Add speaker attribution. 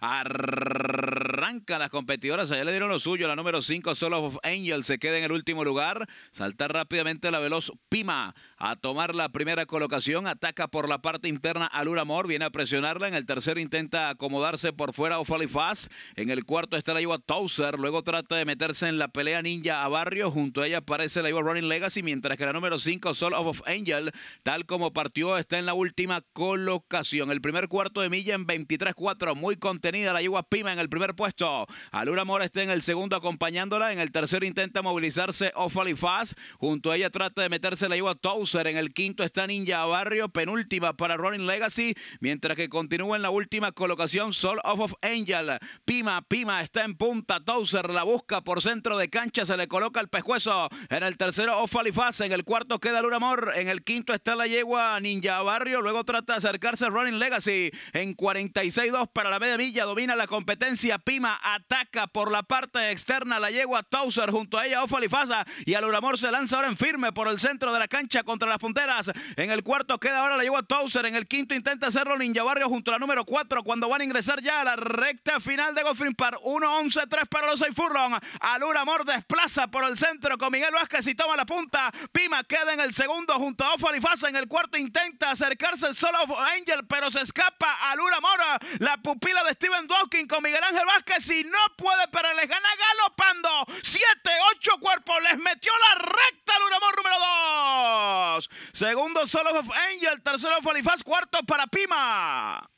Speaker 1: Arrrrrrrrrrrrr las competidoras. Allá le dieron lo suyo. La número 5, Soul of Angel, se queda en el último lugar. Salta rápidamente la veloz Pima a tomar la primera colocación. Ataca por la parte interna a Lura Amor. Viene a presionarla. En el tercero intenta acomodarse por fuera faz En el cuarto está la Iwa Towser. Luego trata de meterse en la pelea ninja a barrio. Junto a ella aparece la Iwa Running Legacy. Mientras que la número 5, Soul of Angel, tal como partió, está en la última colocación. El primer cuarto de milla en 23-4. Muy contenida la Iwa Pima en el primer puesto. Alura Mora está en el segundo acompañándola. En el tercero intenta movilizarse Offaly Fast. Junto a ella trata de meterse la yegua Towser. En el quinto está Ninja Barrio. Penúltima para Running Legacy. Mientras que continúa en la última colocación Soul of of Angel. Pima, Pima está en punta. Towser la busca por centro de cancha. Se le coloca el pescuezo. En el tercero Offaly Fast. En el cuarto queda Alura Mor. En el quinto está la yegua Ninja Barrio. Luego trata de acercarse Running Legacy. En 46-2 para la media milla. Domina la competencia. Pima ataca por la parte externa la yegua Towser junto a ella Ofalifasa y Aluramor se lanza ahora en firme por el centro de la cancha contra las punteras. En el cuarto queda ahora la yegua Towser en el quinto intenta hacerlo Ninja Barrio junto a la número 4 cuando van a ingresar ya a la recta final de Goffin Park 1-11-3 para los 6 Furlong. Aluramor desplaza por el centro con Miguel Vázquez y toma la punta. Pima queda en el segundo junto a Ofalifasa en el cuarto intenta acercarse solo a Angel pero se escapa Alura Mora, la pupila de Steven Dawkins con Miguel Ángel Vázquez si no puede, pero les gana galopando. Siete, ocho cuerpos. Les metió la recta al número dos. Segundo, solo Angel. Tercero, FaliFaz Cuarto, para Pima.